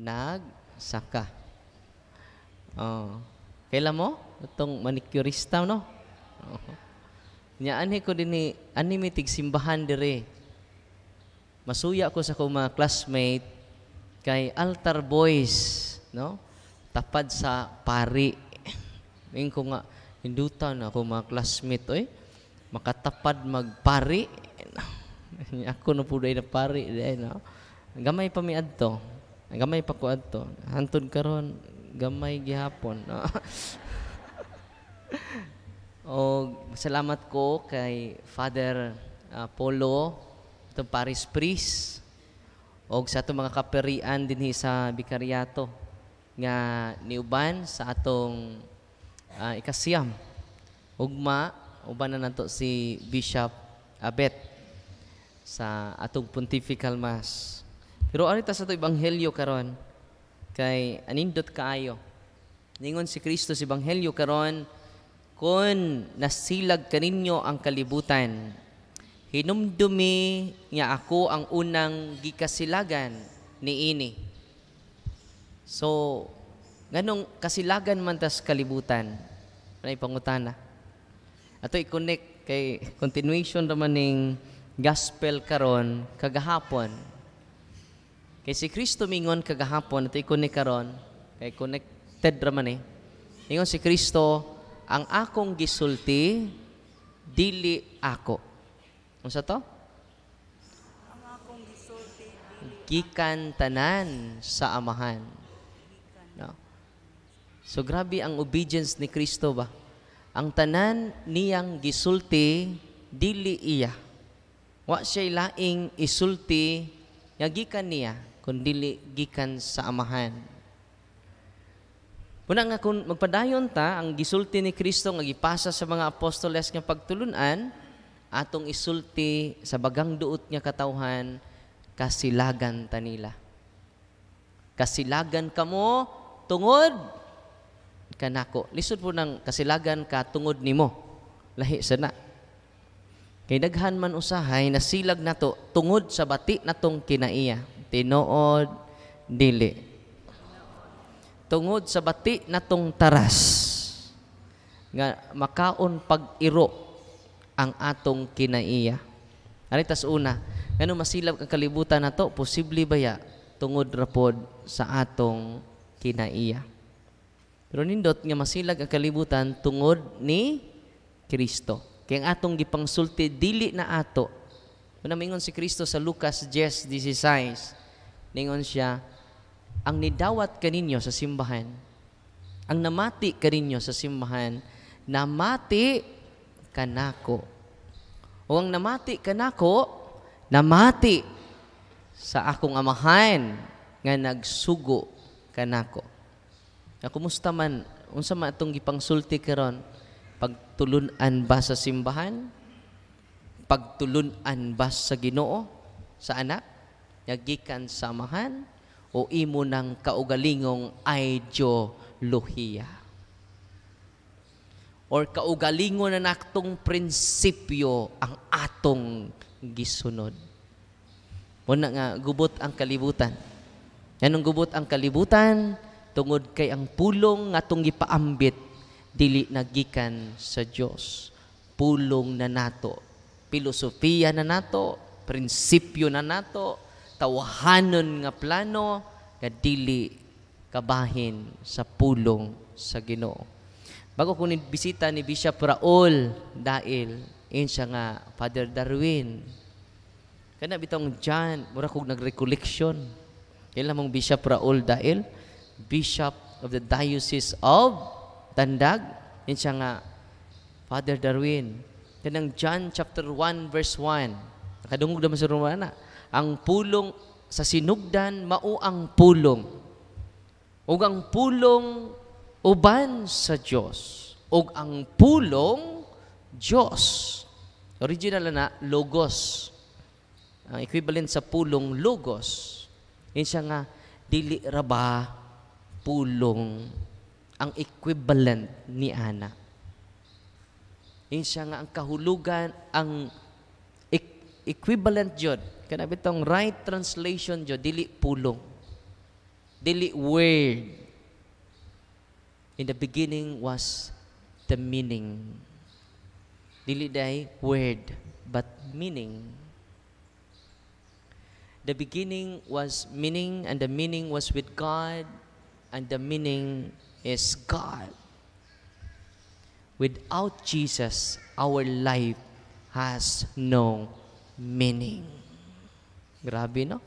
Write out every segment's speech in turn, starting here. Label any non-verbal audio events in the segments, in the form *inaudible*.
nagsaka. Oh. Kailan mo? Itong manicurista, no? Oh. Nya ani ko dini ni simbahan dire. Masuya ko sa ko mga classmate kay altar boys, no? Tapad sa pari. Ning *laughs* ko nga hindutan na ako mga classmate oy. Makatapad magpari. *laughs* ako no puday na pari, dai no. Gamay pa mi adto gamay pa ko adto hantod karon gamay gihapon *laughs* o salamat ko kay Father uh, Polo to Paris Priest o sa atong mga kaperian dinhi sa Bikaryato nga niuban sa atong uh, ah, ikasiyam ugma uban na nato si Bishop Abet sa atong Pontifical Mass pero arita sa to ebanghelyo karon kay anindot kaayo. Ningon si Kristo si ebanghelyo karon kon nasilag kaninyo ang kalibutan. Hinumdumi nga ako ang unang gikasilagan ni ini. So, nganong kasilagan man tas kalibutan. Ano pangutana? Ato i-connect kay continuation naman ning gospel karon kagahapon Kay si Kristo mingon kagahapon, ito ni karon, kay connected raman eh. Ingon si Kristo, ang akong gisulti, dili ako. Unsa to? Ang akong gisulti, dili Gikan tanan sa amahan. No? So grabe ang obedience ni Kristo ba? Ang tanan niyang gisulti, dili iya. Wa siya laing isulti, yagikan niya kun gikan sa amahan. Una nga kung magpadayon ta ang gisulti ni Kristo nga gipasa sa mga apostoles nga pagtulunan atong isulti sa bagang duot nga katawhan kasilagan ta nila. Kasilagan kamo tungod kanako. Lisod po ng kasilagan ka tungod nimo. Lahi sana. Kay daghan man usahay na nasilag nato tungod sa bati natong kinaiya tinuod dili tungod sa bati natong taras nga makaon pag-iro ang atong kinaiya ani tas una ngano masilab ang kalibutan nato posible ba ya tungod rapod sa atong kinaiya pero nindot nga masilag ang kalibutan tungod ni Kristo. Kaya ang atong gipangsulti dili na ato. Kung namingon si Kristo sa Lucas 10:16, Ningon siya, ang nidawat kaninyo sa simbahan, ang namati kaninyo sa simbahan, namati kanako. O ang namati kanako, namati sa akong amahan nga nagsugo kanako. Na kumusta man, unsa man atong gipangsulti karon? Pagtulunan ba sa simbahan? Pagtulunan ba sa Ginoo? Sa anak? Nyagikan samahan o imo nang kaugalingong ideolohiya. Or kaugalingon na naktong prinsipyo ang atong gisunod. Muna nga, gubot ang kalibutan. Yanong gubot ang kalibutan, tungod kay ang pulong nga itong gipaambit, dili nagikan sa Dios Pulong na nato, filosofiya na nato, prinsipyo na nato, tawhanon nga plano nga dili kabahin sa pulong sa Ginoo. Bago ko bisita ni Bishop Raul dahil in siya nga Father Darwin. Kana bitong John mura kog nagrecollection. Kailan mong Bishop Raul dahil Bishop of the Diocese of Tandag in siya nga Father Darwin. Kanang John chapter 1 verse 1. Kadungog naman sa Romana ang pulong sa sinugdan mao ang pulong ug ang pulong uban sa Dios ug ang pulong Dios original na logos ang equivalent sa pulong logos siya nga dili raba pulong ang equivalent ni ana siya nga ang kahulugan ang e-, equivalent jud Kanabitong right translation jo dili pulong. Dili word. In the beginning was the meaning. Dili day word but meaning. The beginning was meaning and the meaning was with God and the meaning is God. Without Jesus, our life has no meaning. Grabe no?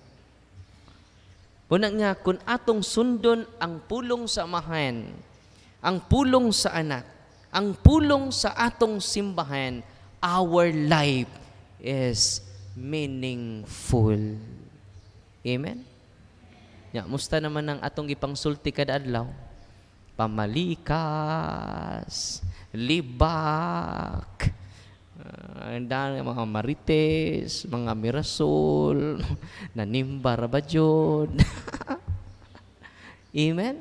Unang nga, kung atong sundon ang pulong sa amahan, ang pulong sa anak, ang pulong sa atong simbahan, our life is meaningful. Amen? Ya, musta naman ang atong gipangsulti kada adlaw? Pamalikas, libak, Uh, ang dami mga Marites, mga Mirasol, *laughs* Nanimba Rabajod. *laughs* Amen?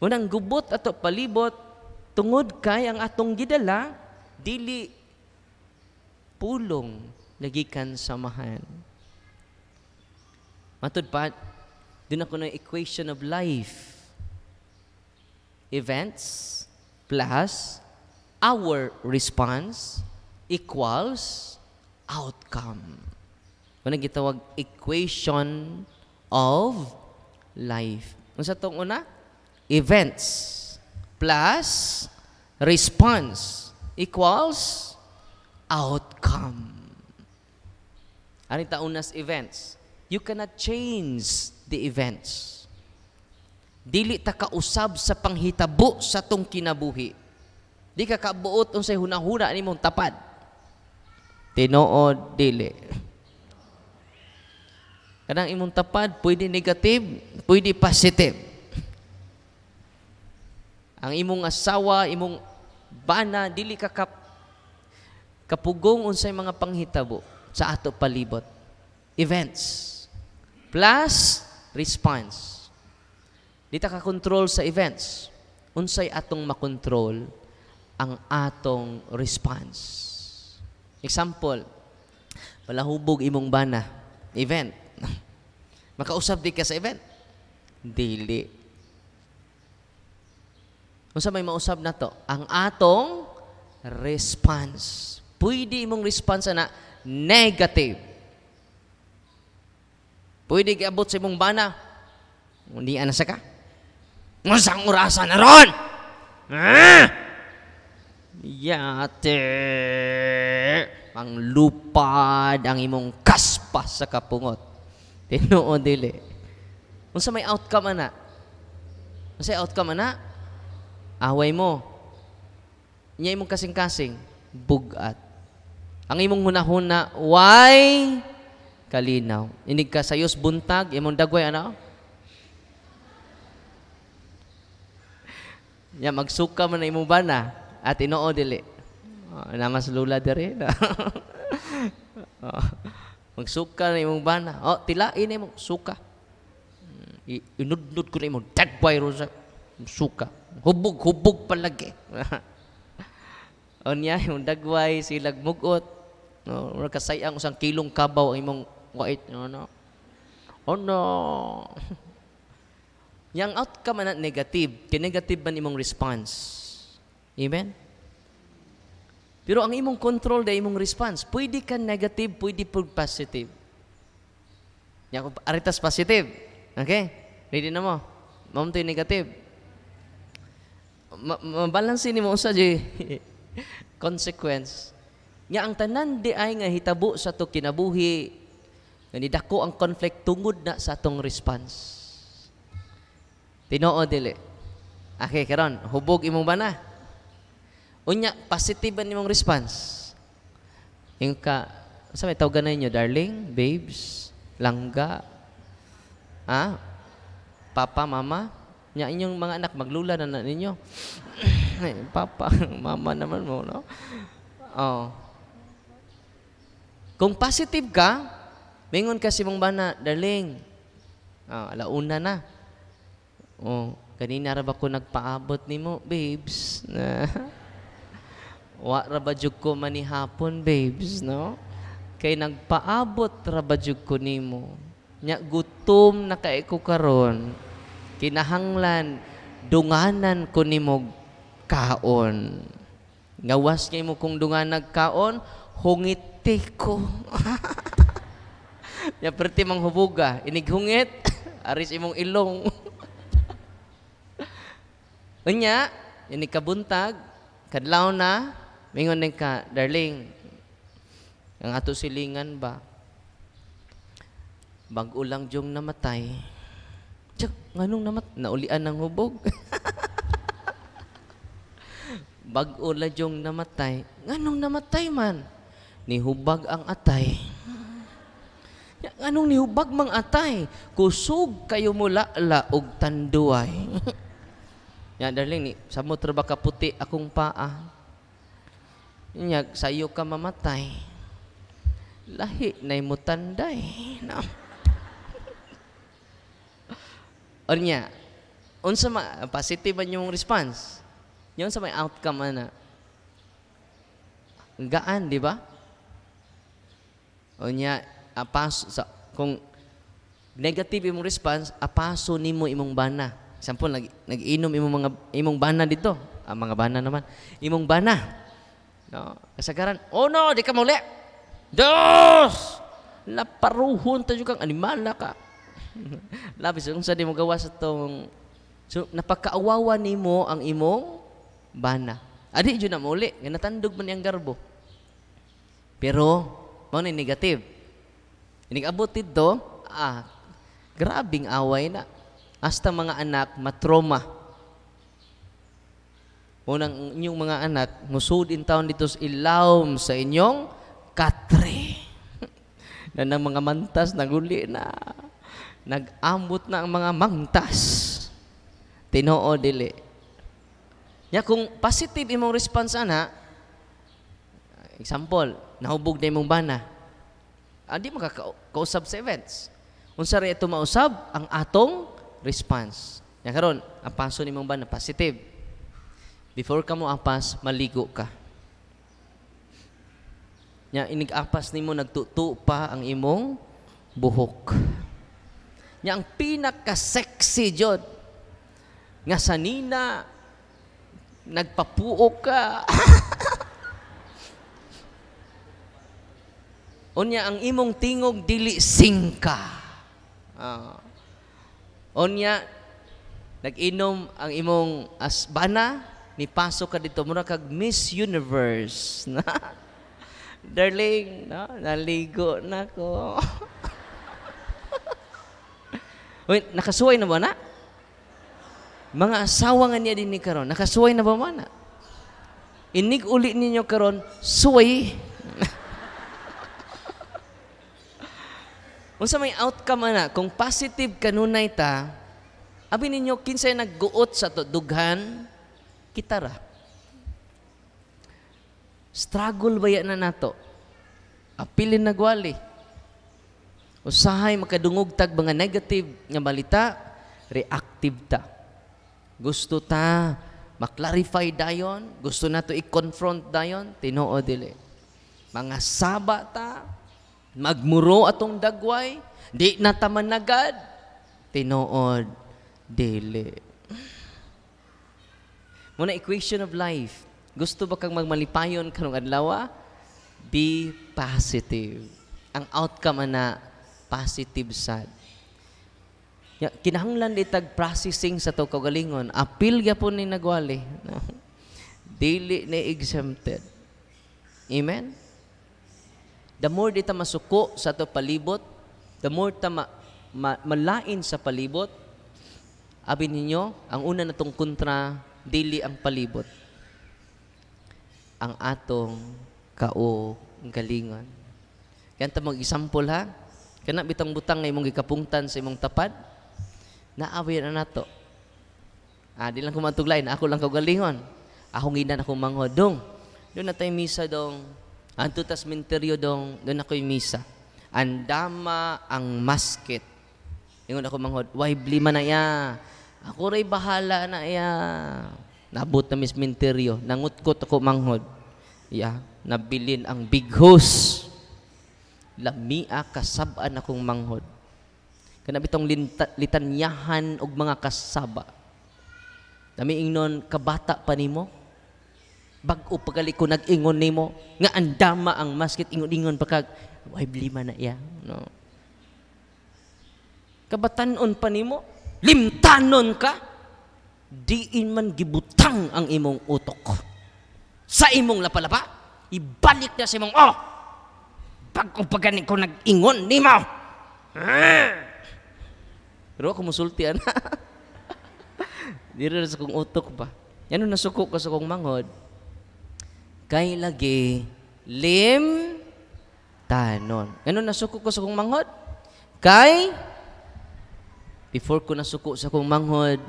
Unang gubot at palibot, tungod kay ang atong gidala, dili pulong lagikan samahan. Matod pa, dun ako ng equation of life. Events plus our response equals outcome. Kung ano nagitawag equation of life. Unsa tong una, events plus response equals outcome. Ano yung taunas events? You cannot change the events. Dili ta kausab sa panghitabo sa tong kinabuhi Di ka kabuot unsay hunahuna nimong tapad. Tinuod dili. Kanang imong tapad pwede negative, pwede positive. Ang imong asawa, imong bana dili ka kap kapugong unsay mga panghitabo sa ato palibot. Events plus response. Dita ka control sa events. Unsay atong makontrol ang atong response. Example, palahubog imong bana, event. *laughs* Makausap di ka sa event. Dili. Unsa may mausab na to? Ang atong response. Pwede imong response na negative. Pwede giabot sa imong bana. Hindi ana sa ka. Unsang orasa na ron? Ah! yate ang lupad ang imong kaspa sa kapungot *laughs* tinuo dili unsa may outcome ana unsa outcome ana away mo nya imong kasing-kasing bugat ang imong hunahuna why kalinaw inig ka sayos buntag imong dagway ana *laughs* Ya magsuka man imong bana at inoo dili. Oh, ah, na mas lula diri. oh, *laughs* magsuka na imong bana. Oh, tilain imong suka. Hmm, I inudnod ko na imong tagpay ah. rosa. Suka. Hubog, hubog palagi. Onya, *laughs* imong dagway, silag mugot. No, mura kasayang usang kilong kabaw ang imong wait. No, no. Oh no. *laughs* Yang outcome na negative, kay negative man imong response. Amen? Pero ang imong control da imong response, pwede ka negative, pwede po positive. Nya ko aritas positive. Okay? Ready na mo. Mom to negative. Mabalansin ni mo usa di *laughs* consequence. Nga ang tanan di ay nga hitabo sa to kinabuhi nga dako ang conflict tungod na sa tong response. Tinoo dili. Okay, karon hubog imong bana. Unya, positive ni mong response. Yung ka, sa may tawag na inyo, darling, babes, langga, ha? Papa, mama, nya inyong mga anak, maglula na na ninyo. *clears throat* Papa, *laughs* mama naman mo, no? Oh. Kung positive ka, mingon kasi mong bana, darling, oh, alauna na. Oh, kanina ra ba ko nagpaabot nimo, babes? *laughs* Wa rabadyog ko manihapon, babes, no? Kay nagpaabot rabadyog ko nimo. Nya gutom na kay ko karon. Kinahanglan dunganan ko nimo kaon. Ngawas kay mo kung dunganag kaon, hungiti ko. *laughs* Nya perti manghubuga, inighungit, *coughs* aris imong ilong. *laughs* Unya, ini kabuntag, kadlaw na, Mingon din ka, darling, ang ato silingan ba? bag Bagulang jong namatay. Tsak, nganong namat? Naulian ng hubog. bag *laughs* Bagula jong namatay. Nganong namatay man? Nihubag ang atay. Anong nihubag mang atay? Kusog kayo mula laog tanduay. *laughs* Yan, darling, ni, sa mo traba puti akong paa. Nyag, sayo ka mamatay. Lahi na'y mutanday. No. *laughs* Or niya, unsa ma, positive ba yung response? Yung sa may outcome ana. Gaan, di ba? O niya, apaso, sa, kung negative imong response, apaso nimo imong bana. Sampol, nag, nag-inom imong mga imong bana dito. Ang ah, mga bana naman. Imong bana. No, kasagaran, oh no, di ka muli. Dos! Laparuhon tayo kang animala ka. *laughs* Labis, kung sa di mo gawa sa tong, so, napakaawawa ni mo ang imong bana. Adi, dyan na muli. Ganatandog man niyang garbo. Pero, mga negative. Inigabot dito, ah, grabing away na. Hasta mga anak matroma Unang inyong mga anak, musud in town dito sa ilawm sa inyong katre. *laughs* na ng mga mantas, naguli na. Nag-ambot na ang mga mantas. Tinoo dili. Ya, kung positive imong response ana, example, nahubog na imong bana. Adi ah, makakausab sa events. Unsa ra ito mausab ang atong response. Ya karon, ang paso nimong bana positive. Before ka mo apas, maligo ka. Nya ni mo, nagtutu pa ang imong buhok. Nya ang pinaka sexy jod nga sanina nagpapuok ka. Unya *laughs* ang imong tingog dili singka. Uh, ah. unya nag-inom ang imong asbana nipasok ka dito mura kag Miss Universe na *laughs* darling no naligo na ko *laughs* Wait, nakasuway na ba na? Mga asawa nga niya din ni karon, nakasuway na ba man na? Inig uli ninyo karon, suway. *laughs* Unsa may outcome na kung positive kanunay ta, abi ninyo kinsay nagguot sa to dughan, kitara. Struggle ba na nato? Apilin na gwali. Usahay makadungog tag mga negative nga balita, reactive ta. Gusto ta maklarify dayon, gusto nato i-confront dayon, tinuod dili. Mga saba ta, magmuro atong dagway, di na ta managad, tinuod dili. Muna equation of life. Gusto ba kang magmalipayon kanong adlawa? Ah? Be positive. Ang outcome na positive sad. Ya, kinahanglan itag processing sa to kagalingon. Apil gyapon ni nagwali. Dili na exempted. Amen? The more dita masuko sa to palibot, the more ta ma, ma, malain sa palibot, abin ninyo, ang una natong kontra dili ang palibot ang atong kao galingon. Yan ta mag-example ha. Kana bitang butang nga imong gikapungtan sa imong tapad, naawi na nato. Ah, di lang ko matuglay na ako lang kagalingon. Ako ginan ako manghodong. Doon na tayo misa dong. Ang tutas minteryo dong, doon ako misa. Andama ang masket. Ingon ako manghod, why blima na ya? Ako ray bahala na iya. Nabot na misminteryo. Nangutkot ako manghod. Iya, nabilin ang big hose. Lamia kasaban akong manghod. Kanab itong linta, litanyahan og mga kasaba. Namiing nun, kabata pa nimo, bag-o pagali ko nag-ingon nimo nga andama ang maskit ingon-ingon pa kag way lima na iya no kabatanon pa nimo limtanon ka, diin man gibutang ang imong utok. Sa imong lapalapa, ibalik na sa imong, oh, pagkupagani ko nag-ingon ni mo. Ah! Pero ako musulti, ana. *laughs* Dira sa kong utok ba? Yan ang nasuko ko sa kong manghod. Kay lagi, lim, tanon. Yan ang nasuko ko sa kong manghod. Kay, Before ko nasuko sa kong manghod,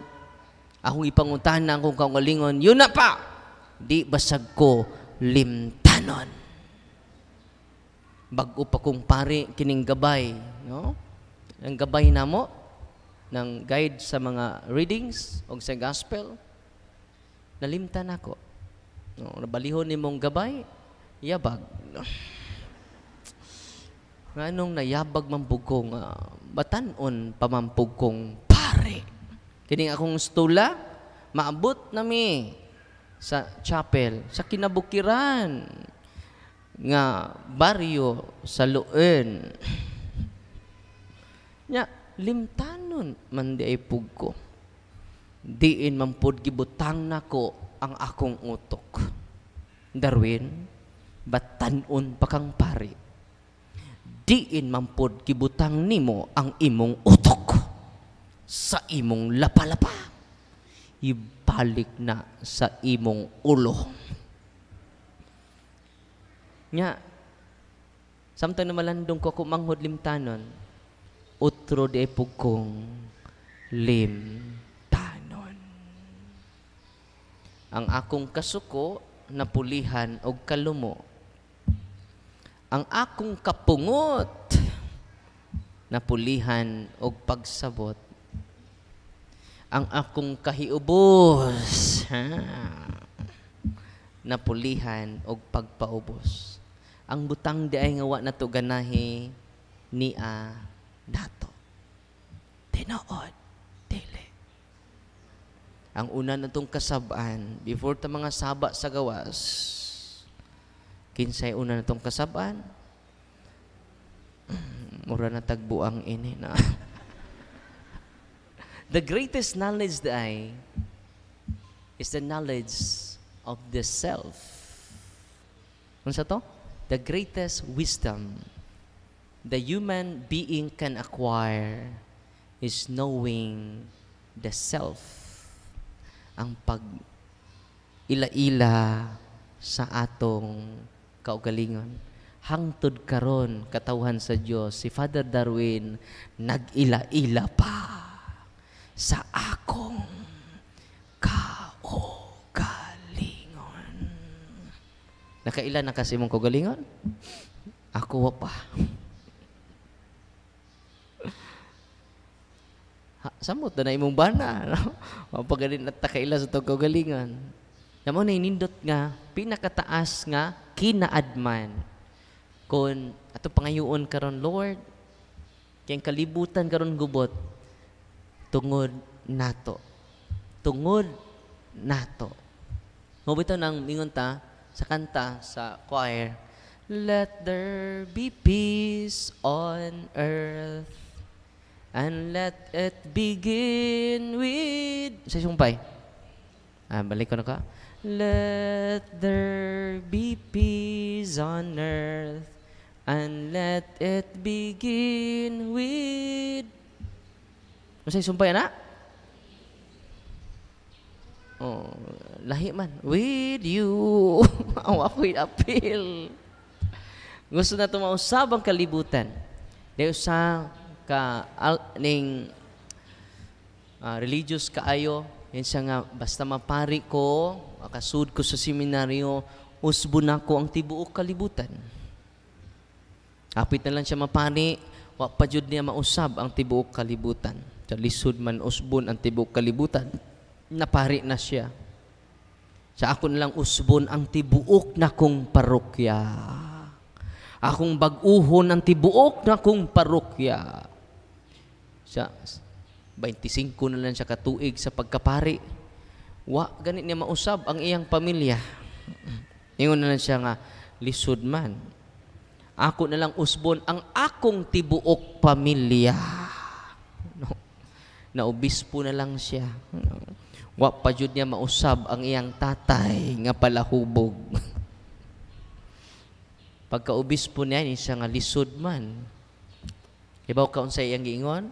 akong ipangutan na akong kaungalingon, yun na pa! Di basag ko limtanon. Bago pa kong pari kining gabay, no? Ang gabay na mo, ng guide sa mga readings o sa gospel, nalimtan ako. No, nabalihon ni mong gabay, yabag. No? nga nung nayabag mampugkong uh, batanon pamampugkong pare. Kining akong stula, maabot nami sa chapel, sa kinabukiran nga baryo sa Luen. Nya, limtanon man di ay pugko. Diin mampod gibutang nako ang akong utok. Darwin, batanon pakang pare diin mampod gibutang nimo ang imong utok sa imong lapalapa ibalik na sa imong ulo nya samtang na malandong ko kumanghod limtanon utro di kong limtanon ang akong kasuko napulihan og kalumo ang akong kapungot na pulihan og pagsabot ang akong kahiubos ha, na pulihan og pagpaubos ang butang di ay ngawa na ganahi ni a dato tinuod dili ang una natong kasabaan before ta mga saba sa gawas Kinsay una na tong kasaban. Mura *clears throat* na tagbuang ini na. *laughs* the greatest knowledge that I is the knowledge of the self. unsa to? The greatest wisdom the human being can acquire is knowing the self. Ang pag ila-ila sa atong kaugalingon. Hangtod karon katawhan sa Dios si Father Darwin nagila-ila pa sa akong kaugalingon. Nakaila na kasi mong kaugalingon? Ako wa pa. ha, samot na na imong bana. No? Mapagaling at takaila sa itong kagalingan. Namo na inindot nga, pinakataas nga kinaadman. Kung ato pangayoon karon Lord, kayang kalibutan karon gubot, tungod nato. Tungod nato. Mabito nang mingon ta sa kanta sa choir, Let there be peace on earth and let it begin with... Sa sumpay. Ah, balik ko na ka. Let there be peace on earth, and let it begin with... Masay ano sumpay na? Oh, lahi man. With you. Awa *laughs* ko'y apil. Gusto na tumausab ang kalibutan. Dahil sa ka, al, ning, uh, religious kaayo, yun siya nga, basta mapari ko, Akasud ko sa seminaryo, usbo na ko ang tibuok kalibutan. Apit na lang siya mapani, wa pa jud niya mausab ang tibuok kalibutan. Sa lisod man usbon ang tibuok kalibutan, napari na siya. Sa ako na lang usbon ang tibuok na kong parokya. Akong baguhon ang tibuok na kong parokya. Sa 25 na lang siya katuig sa pagkapari wa ganit niya mausab ang iyang pamilya. Ingon na lang siya nga, lisod man. Ako na lang usbon ang akong tibuok pamilya. No. Naubispo na lang siya. No. Wa pa jud niya mausab ang iyang tatay nga palahubog. *laughs* Pagkaubispo niya, ni siya nga lisod man. Ibaw ka unsay iyang giingon,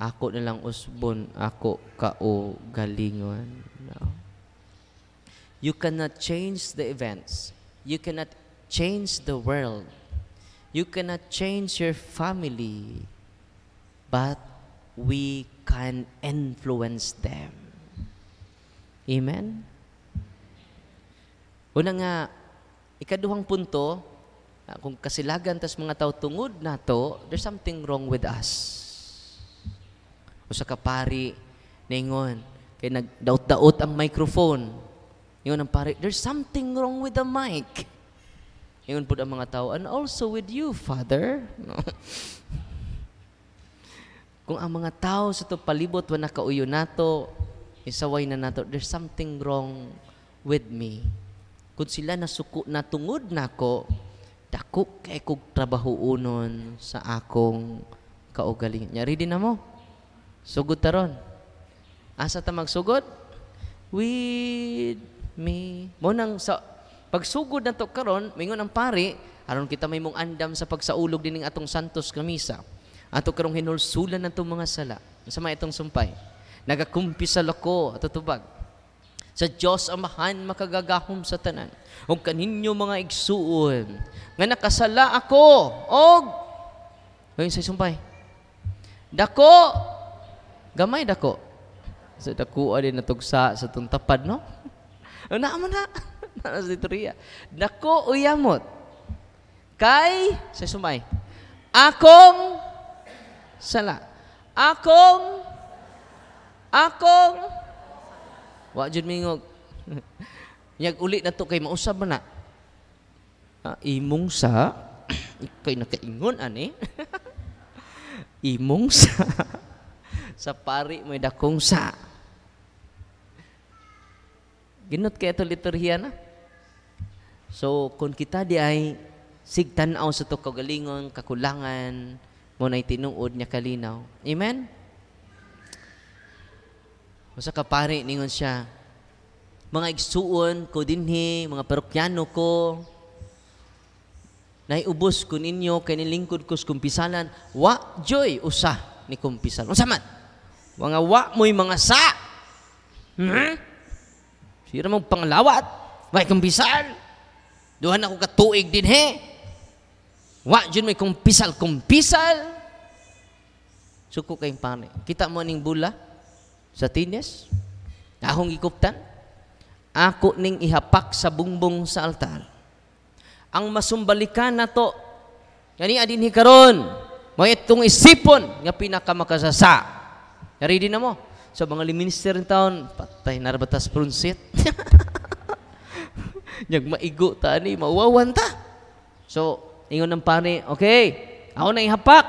ako na lang usbon, ako kaugalingon. No? You cannot change the events. You cannot change the world. You cannot change your family. But we can influence them. Amen? Una nga, ikaduhang punto, ah, kung kasilagan tas mga tao tungod na to, there's something wrong with us. O sa kapari, ningon, kaya nagdaot-daot ang microphone. Yun ang pare, there's something wrong with the mic. Yun po ang mga tao, and also with you, Father. No? *laughs* Kung ang mga tao sa to palibot, wala kauyo nato, isaway na nato, there's something wrong with me. Kung sila nasuko na tungod nako, dako kay kog trabaho unon sa akong kaugalingan. Nyari din na mo. Sugod ron. Asa ta magsugod? With me. Mo nang sa pagsugod nato karon, mingon ang pari, aron kita may mong andam sa pagsaulog dining atong Santos Kamisa. Ato karong hinulsulan nato mga sala. Sama itong sumpay. Nagakumpisal lako at tubag. Sa Dios amahan makagagahom sa tanan. Ug kaninyo mga igsuon nga nakasala ako og Hoy sa sumpay. Dako gamay dako sa dakuha din natugsa sa tuntapad, no? *laughs* Una mo na. *laughs* Nasa dito riya. Dako uyamot. Kay, sa sumay, akong sala. Akong, akong, wajud jud mingog. *laughs* Yag uli na to kay mausab na. Ah, imong sa, *coughs* kay nakaingon ani. imong sa, sa pari may dakong sa. Ginot kay ito liturhiya na. So, kung kita di ay sigtanaw sa to kagalingon, kakulangan, mo na tinuod niya kalinaw. Amen? Masa kapari ningon siya, mga igsuon ko dinhi, mga parokyano ko, naiubos ko ninyo, kinilingkod ko sa kumpisalan, wa joy usah ni kumpisalan. Unsa man? nga wa mo'y mga sa. Hmm? Sira mong panglawat. May kumpisal. Duhan ako katuig din he. Wa dyan may kumpisal. Kumpisal. Suko kayong pane. Kita mo ning bula sa tines. Ahong ikuptan. Ako ning ihapak sa bumbong sa altar. Ang masumbalikan na to. Yan adin hikaron, karon. May itong isipon nga pinakamakasasa. Naridi na mo. Sa so, mga liminister ng taon, patay na prunsit. *laughs* Nyag maigo ta ni, mawawan ta. So, ingon ng pare, okay, ako na ihapak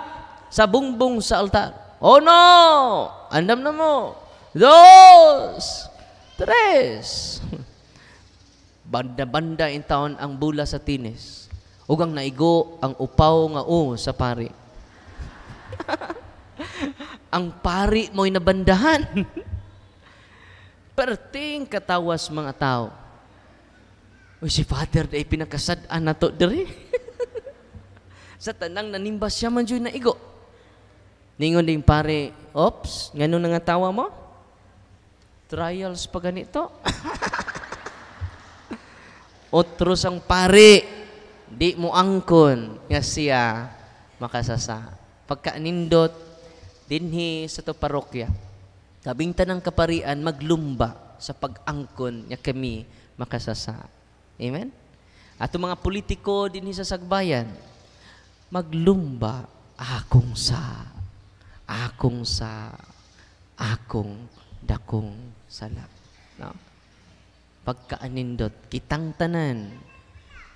sa bungbong sa altar. Oh no! Andam na mo. Dos! Tres! *laughs* Banda-banda in town ang bula sa tinis. Ugang naigo ang upaw nga o sa pari. *laughs* ang pari mo'y nabandahan perting katawas mga tao. Uy, si Father na ipinakasadaan na to, dere. *laughs* sa tanang nanimba siya man na igo. Ningon ding pare, ops, ngano na tawa mo? Trials pa ganito. *laughs* Otros ang pare, di mo angkon nga siya makasasa. Pagka nindot, dinhi sa to parokya Labing tanang kaparian maglumba sa pag-angkon niya kami makasasa. Amen? At mga politiko din sa sagbayan, maglumba akong sa, akong sa, akong dakong sala. No? Pagkaanindot, kitang tanan.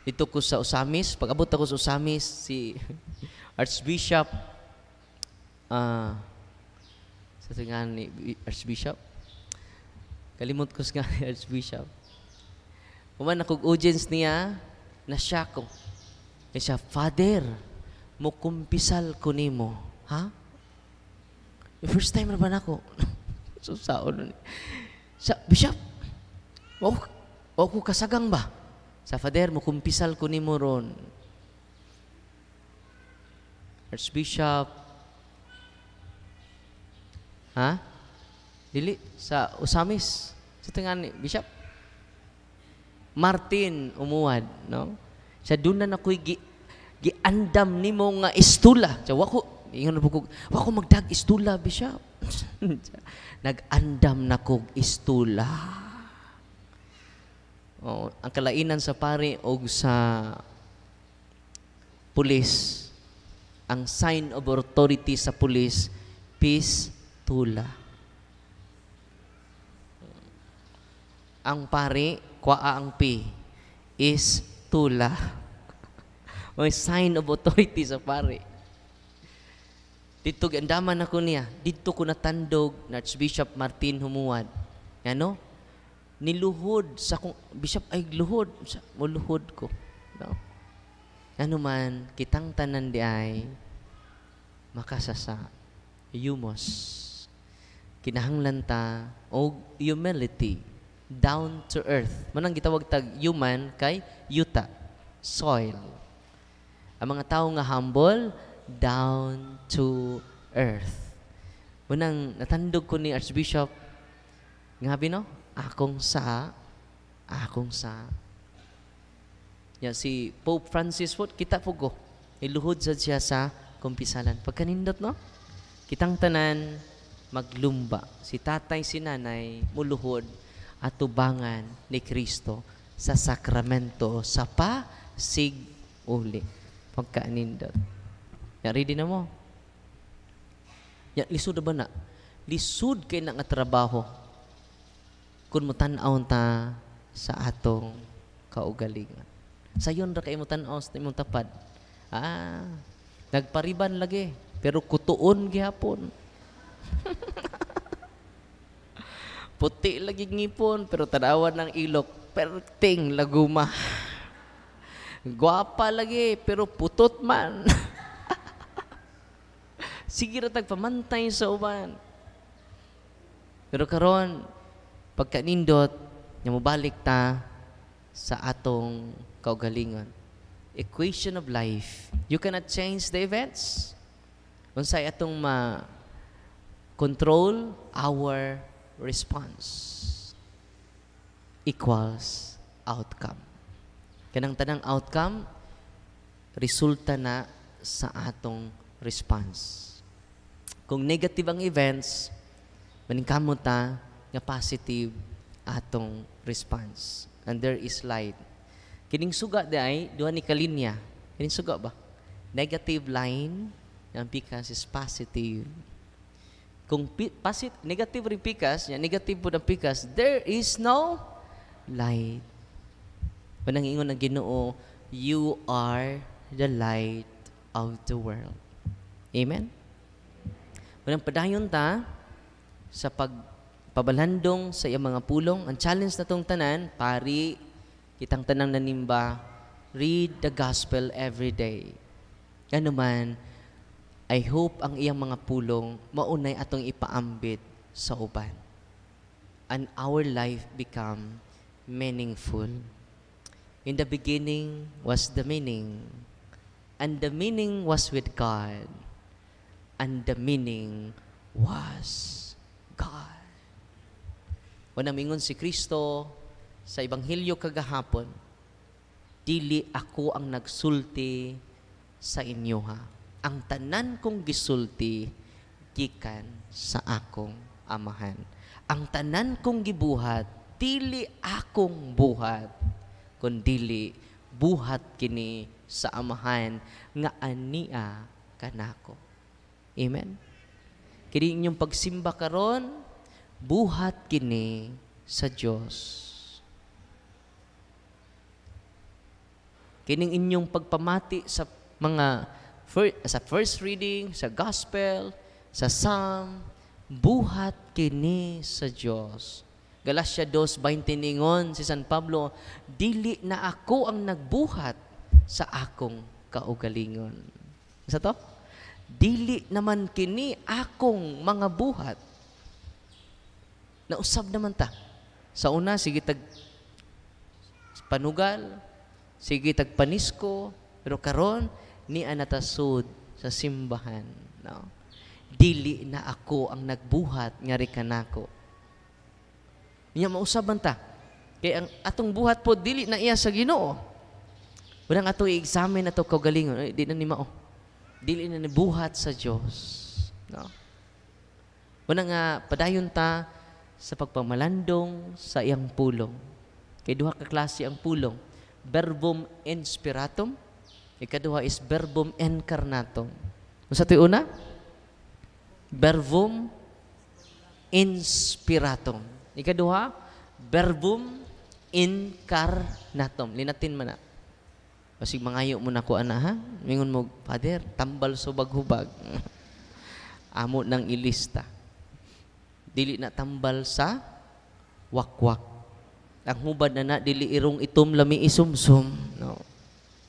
Ito ko sa Usamis, pag-abot ako sa Usamis, si *laughs* Archbishop, ah, uh, kasi nga ni Archbishop. Kalimot ko nga ni Archbishop. Kuman ako audience niya, na siya ko. E siya, Father, kumpisal ko ni mo. Ha? The first time na ba na ako? *laughs* so, saon ni. Sa, Bishop, wow, wow ko kasagang ba? Sa Father, mo kumpisal ko ni mo ron. Archbishop, Ha? Dili sa usamis sa tingan bishop. Martin umuwad, no? Sa dunan na ko'y gi, giandam nimo nga istula. Sa wako, ingon ko, wako magdag istula, bishop. *laughs* Nag-andam na kog istula. Oh, ang kalainan sa pare og sa pulis, ang sign of authority sa pulis, peace tula. Ang pari, kwaa ang pi, is tula. *laughs* May sign of authority sa pari. Dito, gandaman ako niya. Dito ko natandog na Archbishop Martin Humuad. Ano? Niluhod sa kung, Bishop ay luhod. Sa, muluhod ko. No? Ano man, kitang tanan di ay makasasa. Yumos kinahanglan ta og humility, down to earth. Manang gitawag tag human kay yuta, soil. Ang mga tao nga humble, down to earth. manang natandog ko ni Archbishop, nga no, akong sa, akong sa. Ya, si Pope Francis Wood, kita po ko, iluhod sa siya sa kumpisalan. Pagkanindot no, kitang tanan, maglumba. Si tatay, si nanay, muluhod at tubangan ni Kristo sa sakramento, sa pasig uli. Pagkaanindot. Yan, ready na mo. Yan, lisod ba na? Lisod kay na nga trabaho kung mutanaw ta sa atong kaugalingan. Sayon ra kay mo tanaw sa imong tapad. Ah, nagpariban lagi pero kutuon gihapon. *laughs* Puti lagi ngipon, pero tanawan ng ilok, perting laguma. Guwapa lagi, pero putot man. *laughs* Sige ra tagpamantay sa uban. Pero karon, pagkanindot, mabalik ta sa atong kaugalingon. Equation of life. You cannot change the events. Unsay atong ma control our response equals outcome. Kanang tanang outcome, resulta na sa atong response. Kung negative ang events, maningkamot ta nga positive atong response. And there is light. Kining suga di ay, duha ni kalinya. Kining suga ba? Negative line, ang pikas is positive kung pasit, negative rin pikas, yan, negative po ng pikas, there is no light. Manang ingon ng ginoo, you are the light of the world. Amen? Manang padayon ta sa pagpabalandong sa iyang mga pulong. Ang challenge na tong tanan, pari, kitang tanang nanimba, read the gospel every day. Ano man, I hope ang iyang mga pulong maunay atong ipaambit sa uban. And our life become meaningful. In the beginning was the meaning, and the meaning was with God, and the meaning was God. O namingon si Kristo sa Ebanghelyo kagahapon, Dili ako ang nagsulti sa inyo ha ang tanan kong gisulti gikan sa akong amahan. Ang tanan kong gibuhat dili akong buhat kundili buhat kini sa amahan nga ania kanako. Amen. Kini inyong pagsimba karon buhat kini sa Dios. Kining inyong pagpamati sa mga First, sa first reading, sa gospel, sa psalm, buhat kini sa Dios. Galatia 2:20 ningon si San Pablo, dili na ako ang nagbuhat sa akong kaugalingon. Sa to? Dili naman kini akong mga buhat. Nausab naman ta. Sa una sige tag panugal, sige tag panisko, pero karon ni anatasod sa simbahan. No? Dili na ako ang nagbuhat nga rikanako. Niya mausaban ta. Kaya ang atong buhat po, dili na iya sa ginoo. Unang ato i-examine ato kagalingon, eh, di na ni mao. Dili na nibuhat sa Dios. No? Una nga, padayon ta sa pagpamalandong sa iyang pulong. Kay duha ka klase ang pulong. Verbum inspiratum Ikaduha is verbum incarnatum. Unsa to'y una? Verbum inspiratum. Ikaduha, verbum incarnatum. Linatin man na. Kasi mangayo mo na ko ana ha. Mingon mo, Father, tambal subag-hubag. *laughs* Amo ng ilista. Dili na tambal sa wakwak. Ang hubad na na, dili irong itom lami isumsum. No.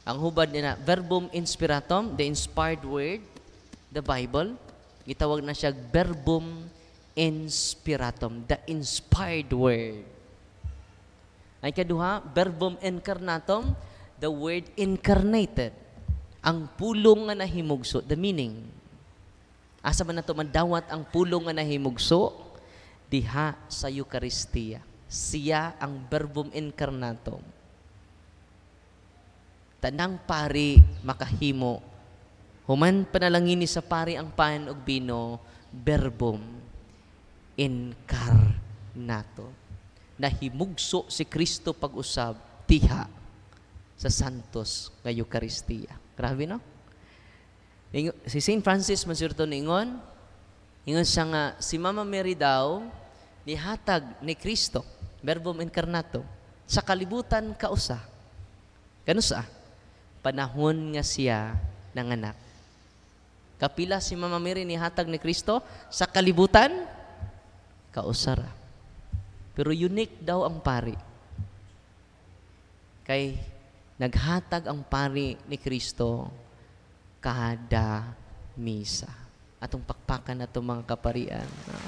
Ang hubad nila, verbum inspiratum, the inspired word, the Bible, gitawag na siya verbum inspiratum, the inspired word. Ay kaduha, verbum incarnatum, the word incarnated. Ang pulong nga nahimugso, the meaning. Asa man nato mandawat ang pulong nga nahimugso diha sa Eucharistia. Siya ang verbum incarnatum tanang pari makahimo. Human panalangin ni sa pari ang pan og bino, verbum incarnato. Nahimugso si Kristo pag-usab, tiha sa santos nga Eucharistia. Grabe no? Si St. Francis Masurto ningon, ingon siya nga, si Mama Mary daw, nihatag ni Kristo, verbum incarnato, sa kalibutan kausa. Ganun sa panahon nga siya anak. Kapila si Mama Mary ni hatag ni Kristo sa kalibutan kausara. Pero unique daw ang pari. Kay naghatag ang pari ni Kristo kada misa. Atong pakpakan na itong mga kaparian. No?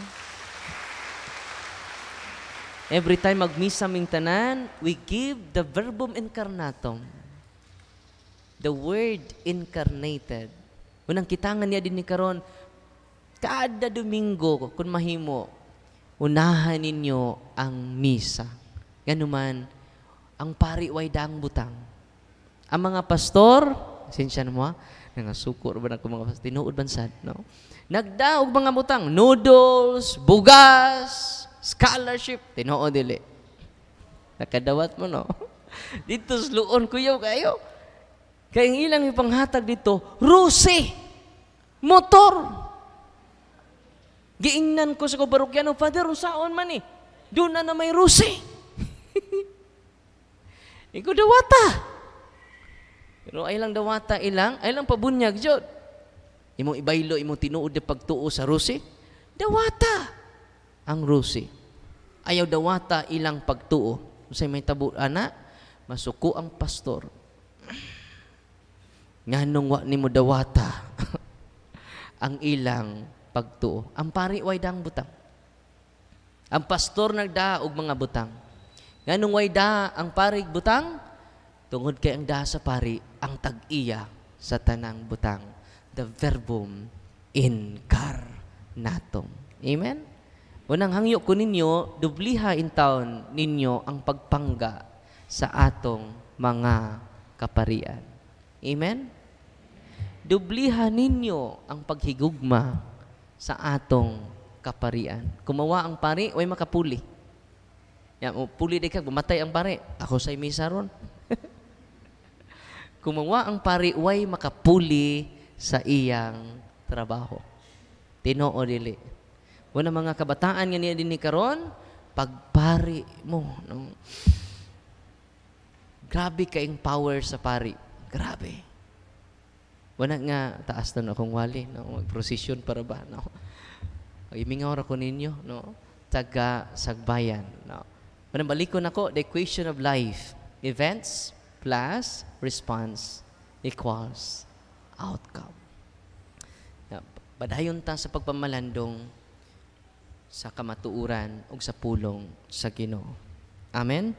Every time magmisa ming tanan, we give the verbum incarnatum the Word incarnated. Unang kitangan niya din ni karon kada Domingo, kun mahimo, unahan ninyo ang misa. Ganuman, ang pari way dang butang. Ang mga pastor, sinsya na mo ha, ah, nangasukor ba na mga pastor, tinuod bansad, no? Nagdaog mga butang, noodles, bugas, scholarship, tinuod dili. Nakadawat mo, no? *laughs* Dito sluon kuyaw kayo. Kaya ang ilang ipanghatag dito, rusi, motor. Giingnan ko sa kabarukyano, Father, usaon man eh. Doon na na may rusi. *laughs* Iko dawata. Pero ay lang dawata ilang, ay lang pabunyag jod. Imo ibaylo, imo tinuod de pagtuo sa rusi. Dawata ang rusi. Ayaw dawata ilang pagtuo. Kasi may tabu, ana, masuko ang pastor nganong wa ni dawata *laughs* ang ilang pagtuo. Ang pari way dang butang. Ang pastor nagda og mga butang. Nganong way da ang parig butang? Tungod kay ang da sa pari ang tag-iya sa tanang butang. The verbum incarnatum. Amen? Unang hangyo ko ninyo, dubliha in town ninyo ang pagpangga sa atong mga kaparian. Amen? dublihan ninyo ang paghigugma sa atong kaparian. Kumawa ang pari, way makapuli. Ya, puli di ka, bumatay ang pari. Ako sa misa ron. Kumawa *laughs* ang pari, way makapuli sa iyang trabaho. Tinoo dili. Wala mga kabataan nga niya din ni karon, pagpari mo. No? Grabe kaing power sa pari. Grabe. Wala nga, taas na akong wali, no? mag-procession para ba, no? Imingaw ra ko ninyo, no? Taga sagbayan, no? Manabalik ko na ko, the equation of life. Events plus response equals outcome. Na, badayon ta sa pagpamalandong sa kamatuuran o sa pulong sa Ginoo. Amen?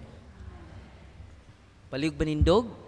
Paliog banindog? nindog?